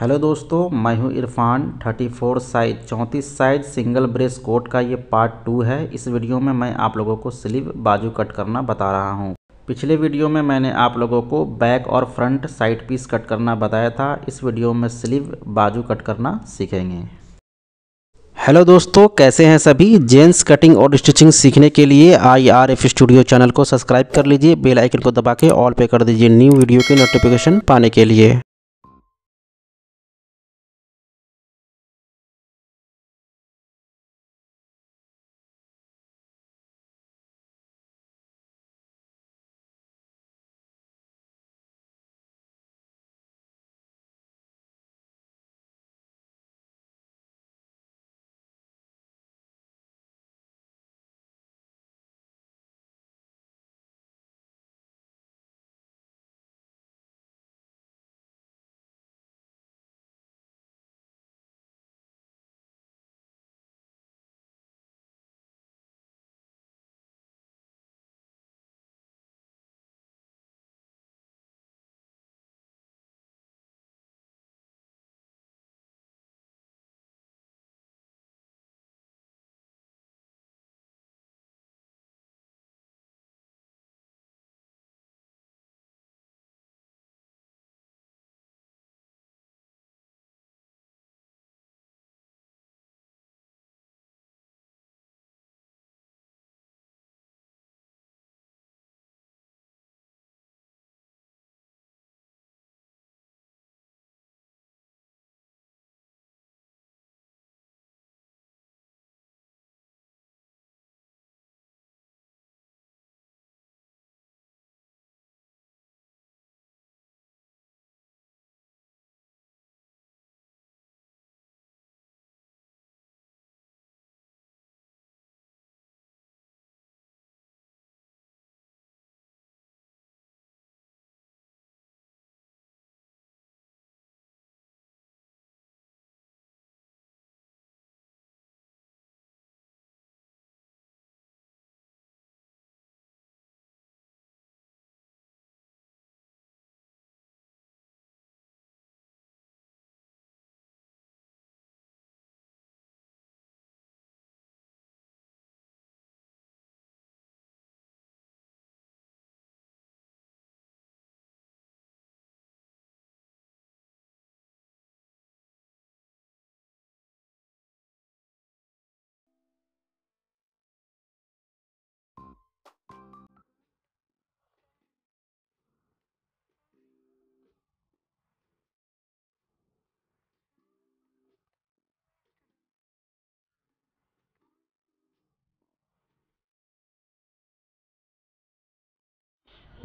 hello दोस्तों मैं हूं Irfan 34 size 34 size single breast coat का ये पार्ट टू है इस वीडियो में मैं आप लोगों को स्लीव बाजू कट करना बता रहा हूं पिछले वीडियो में मैंने आप लोगों को बैक और फ्रंट साइड पीस कट करना बताया था इस वीडियो में स्लीव बाजू कट करना सीखेंगे हेलो दोस्तों कैसे हैं सभी जेंट्स कटिंग और स्टिचिंग सीखने के लिए I R F studio channel को सब्सक्राइब कर लीजिए बेल आइकन को दबा के ऑल पे कर दीजिए न्यू वीडियो की नोटिफिकेशन पाने के लिए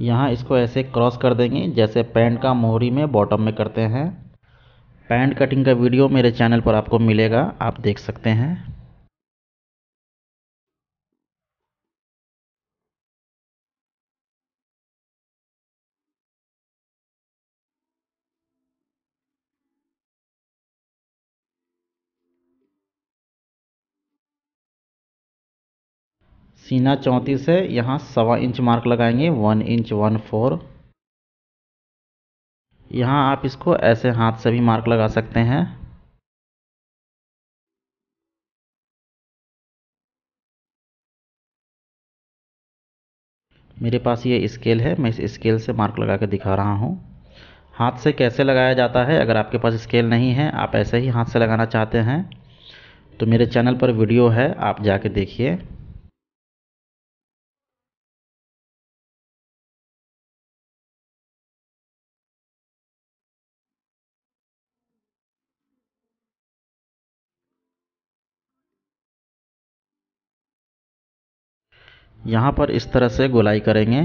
यहाँ इसको ऐसे क्रॉस कर देंगे जैसे पैंट का मोहरी में बॉटम में करते हैं पैंट कटिंग का वीडियो मेरे चैनल पर आपको मिलेगा आप देख सकते हैं सीना चौंतीस है यहाँ सवा इंच मार्क लगाएंगे वन इंच वन फोर यहाँ आप इसको ऐसे हाथ से भी मार्क लगा सकते हैं मेरे पास ये स्केल है मैं इस स्केल से मार्क लगा के दिखा रहा हूँ हाथ से कैसे लगाया जाता है अगर आपके पास स्केल नहीं है आप ऐसे ही हाथ से लगाना चाहते हैं तो मेरे चैनल पर वीडियो है आप जाके देखिए यहाँ पर इस तरह से गोलाई करेंगे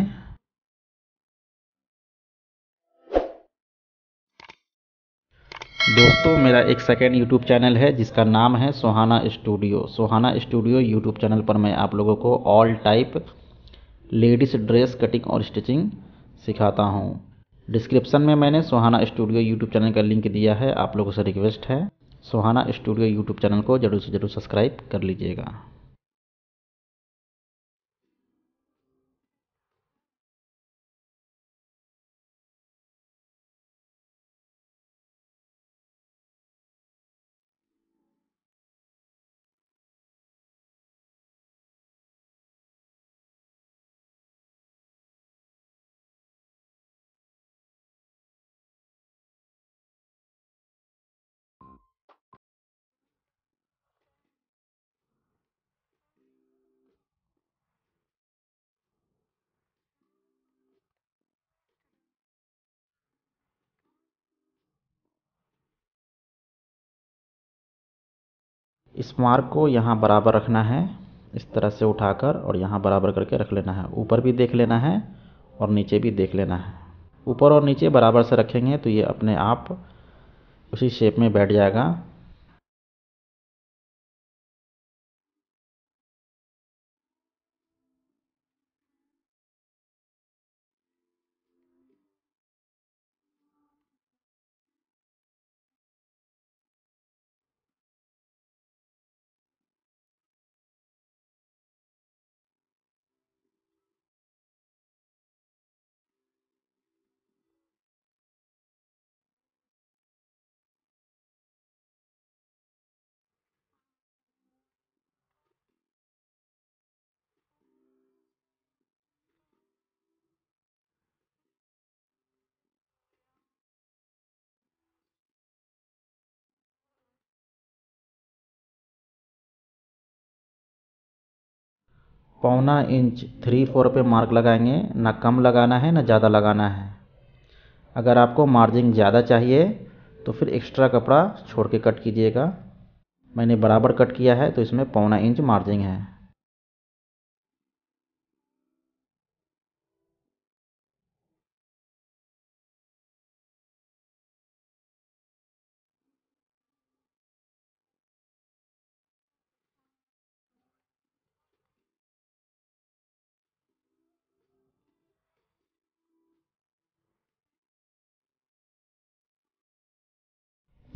दोस्तों मेरा एक सेकेंड यूट्यूब चैनल है जिसका नाम है Sohana studio Sohana studio YouTube channel पर मैं आप लोगों को all type ladies dress cutting और स्टिचिंग सिखाता हूँ डिस्क्रिप्शन में मैंने सोहाना स्टूडियो यूट्यूब चैनल का लिंक दिया है आप लोगों से रिक्वेस्ट है सोहाना स्टूडियो यूट्यूब चैनल को ज़रूर से ज़रूर सब्सक्राइब कर लीजिएगा इस मार्क को यहाँ बराबर रखना है इस तरह से उठाकर और यहाँ बराबर करके रख लेना है ऊपर भी देख लेना है और नीचे भी देख लेना है ऊपर और नीचे बराबर से रखेंगे तो ये अपने आप उसी शेप में बैठ जाएगा पौना इंच थ्री फोर पे मार्क लगाएंगे ना कम लगाना है ना ज़्यादा लगाना है अगर आपको मार्जिन ज़्यादा चाहिए तो फिर एक्स्ट्रा कपड़ा छोड़ के कट कीजिएगा मैंने बराबर कट किया है तो इसमें पौना इंच मार्जिन है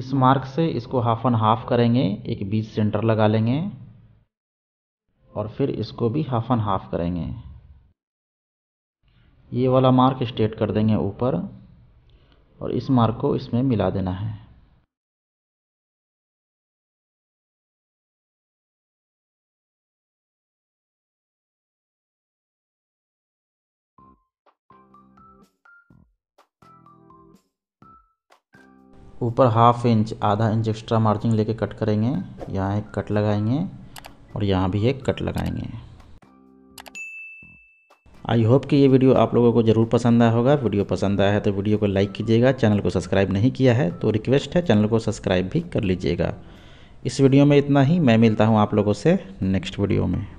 इस मार्क से इसको हाफ एंड हाफ करेंगे एक बीच सेंटर लगा लेंगे और फिर इसको भी हाफ एंड हाफ करेंगे ये वाला मार्क स्ट्रेट कर देंगे ऊपर और इस मार्क को इसमें मिला देना है ऊपर हाफ इंच आधा इंच एक्स्ट्रा मार्जिन लेके कट करेंगे यहाँ एक कट लगाएंगे और यहाँ भी एक कट लगाएंगे आई होप कि ये वीडियो आप लोगों को ज़रूर पसंद आया होगा वीडियो पसंद आया है तो वीडियो को लाइक कीजिएगा चैनल को सब्सक्राइब नहीं किया है तो रिक्वेस्ट है चैनल को सब्सक्राइब भी कर लीजिएगा इस वीडियो में इतना ही मैं मिलता हूँ आप लोगों से नेक्स्ट वीडियो में